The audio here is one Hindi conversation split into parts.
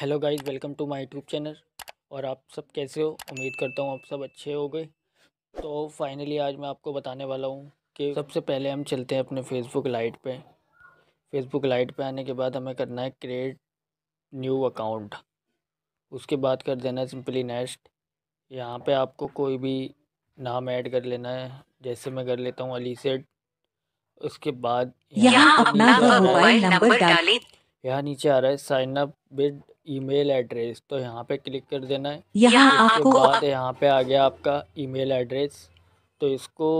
hello guys welcome to my YouTube channel और आप सब कैसे हो उम्मीद करता हूँ आप सब अच्छे हो गए तो फाइनली आज मैं आपको बताने वाला हूँ कि सबसे पहले हम चलते हैं अपने फेसबुक लाइट पे फेसबुक लाइट पे आने के बाद हमें करना है क्रिएट न्यू अकाउंट उसके बाद कर देना है सिंपली नेक्स्ट यहाँ पर आपको कोई भी नाम ऐड कर लेना है जैसे मैं कर लेता हूँ अली सेट उसके बाद यहाँ अपना मोबाइल नंबर डालें यहाँ नीचे आ रहा है sign up with email address तो यहाँ पे क्लिक कर देना है यहाँ आपको बाद यहाँ पे आ गया आपका ईमेल एड्रेस तो इसको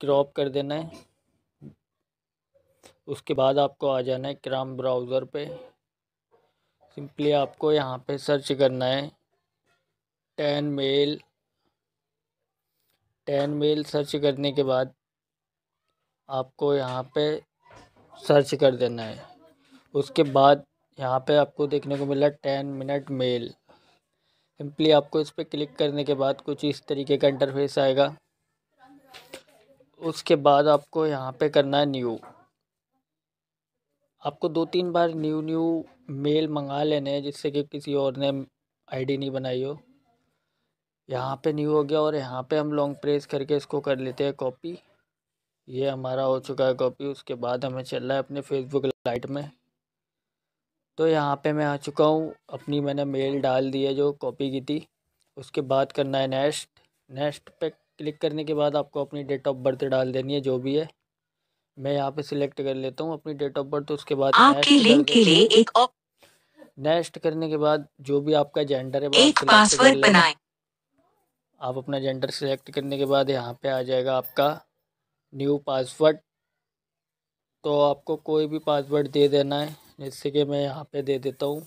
क्रॉप कर देना है उसके बाद आपको आ जाना है क्राम ब्राउज़र पे सिंपली आपको यहाँ पे सर्च करना है ten mail ten mail search करने के बाद आपको यहाँ पे सर्च कर देना है उसके बाद यहाँ पे आपको देखने को मिला टेन मिनट मेल सिंपली आपको इस पर क्लिक करने के बाद कुछ इस तरीके का इंटरफेस आएगा उसके बाद आपको यहाँ पे करना है न्यू आपको दो तीन बार न्यू न्यू मेल मंगा लेने हैं जिससे कि किसी और ने आईडी नहीं बनाई हो यहाँ पे न्यू हो गया और यहाँ पे हम लॉन्ग प्रेस करके इसको कर लेते हैं कॉपी ये हमारा हो चुका है कॉपी उसके बाद हमें चल रहा है अपने फेसबुक लाइट में तो यहाँ पे मैं आ चुका हूँ अपनी मैंने मेल डाल दी है जो कॉपी की थी उसके बाद करना है नेक्स्ट नेक्स्ट पे क्लिक करने के बाद आपको अपनी डेट ऑफ बर्थ डाल देनी है जो भी है मैं यहाँ पे सिलेक्ट कर लेता हूँ अपनी डेट ऑफ बर्थ उसके बाद नेक्स्ट करने के बाद जो भी आपका जेंडर है एक आप अपना जेंडर सिलेक्ट करने के बाद यहाँ पे आ जाएगा आपका न्यू पासवर्ड तो आपको कोई भी पासवर्ड दे देना है जैसे कि मैं यहाँ पे दे देता हूँ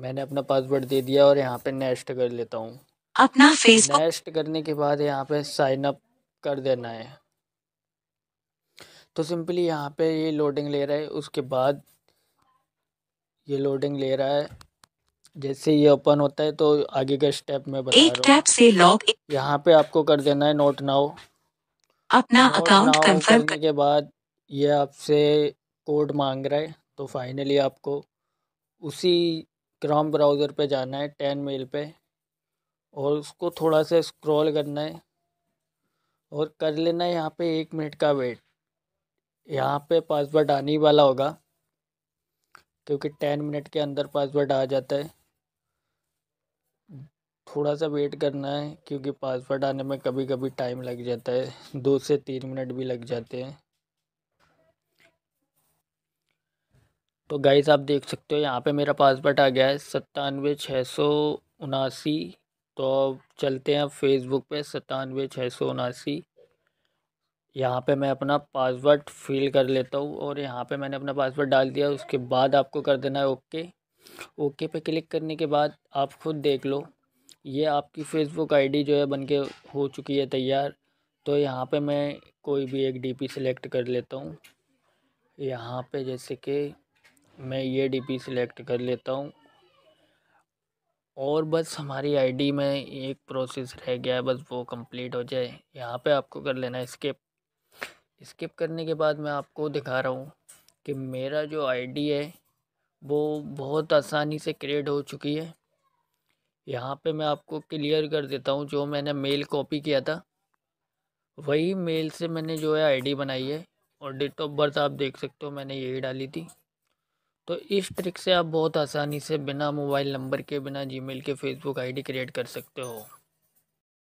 मैंने अपना पासवर्ड दे दिया और यहाँ पे नेक्स्ट कर लेता हूँ अपना फेसबुक नेक्स्ट करने के बाद यहाँ पे साइन अप कर देना है तो सिंपली यहाँ पे ये लोडिंग ले रहा है उसके बाद ये लोडिंग ले रहा है जैसे ये ओपन होता है तो आगे का स्टेप में बता एक टैप से लॉग यहाँ पे आपको कर देना है नोट नाउ अपना अकाउंट कंफर्म करने कर... के बाद ये आपसे कोड मांग रहा है तो फाइनली आपको उसी क्राम ब्राउज़र पे जाना है टेन मेल पे और उसको थोड़ा सा स्क्रॉल करना है और कर लेना है यहाँ पे एक मिनट का वेट यहाँ पे पासवर्ड आने वाला होगा क्योंकि टेन मिनट के अंदर पासवर्ड आ जाता है थोड़ा सा वेट करना है क्योंकि पासवर्ड आने में कभी कभी टाइम लग जाता है दो से तीन मिनट भी लग जाते हैं तो गाइस आप देख सकते हो यहाँ पे मेरा पासवर्ड आ गया है सत्तानवे छः सौ उनासी तो चलते हैं फेसबुक पे सतानवे छः सौ उनासी यहाँ पर मैं अपना पासवर्ड फिल कर लेता हूँ और यहाँ पे मैंने अपना पासवर्ड डाल दिया उसके बाद आपको कर देना है ओके ओके पे क्लिक करने के बाद आप खुद देख लो ये आपकी फ़ेसबुक आईडी जो है बनके हो चुकी है तैयार तो यहाँ पे मैं कोई भी एक डीपी सेलेक्ट कर लेता हूँ यहाँ पे जैसे कि मैं ये डीपी सिलेक्ट कर लेता हूँ और बस हमारी आईडी में एक प्रोसेस रह गया है बस वो कंप्लीट हो जाए यहाँ पे आपको कर लेना है स्किप स्किप करने के बाद मैं आपको दिखा रहा हूँ कि मेरा जो आईडी है वो बहुत आसानी से क्रिएट हो चुकी है यहाँ पे मैं आपको क्लियर कर देता हूँ जो मैंने मेल कॉपी किया था वही मेल से मैंने जो है आईडी बनाई है और डेट ऑफ बर्थ आप देख सकते हो मैंने यही डाली थी तो इस ट्रिक से आप बहुत आसानी से बिना मोबाइल नंबर के बिना जीमेल के फेसबुक आईडी क्रिएट कर सकते हो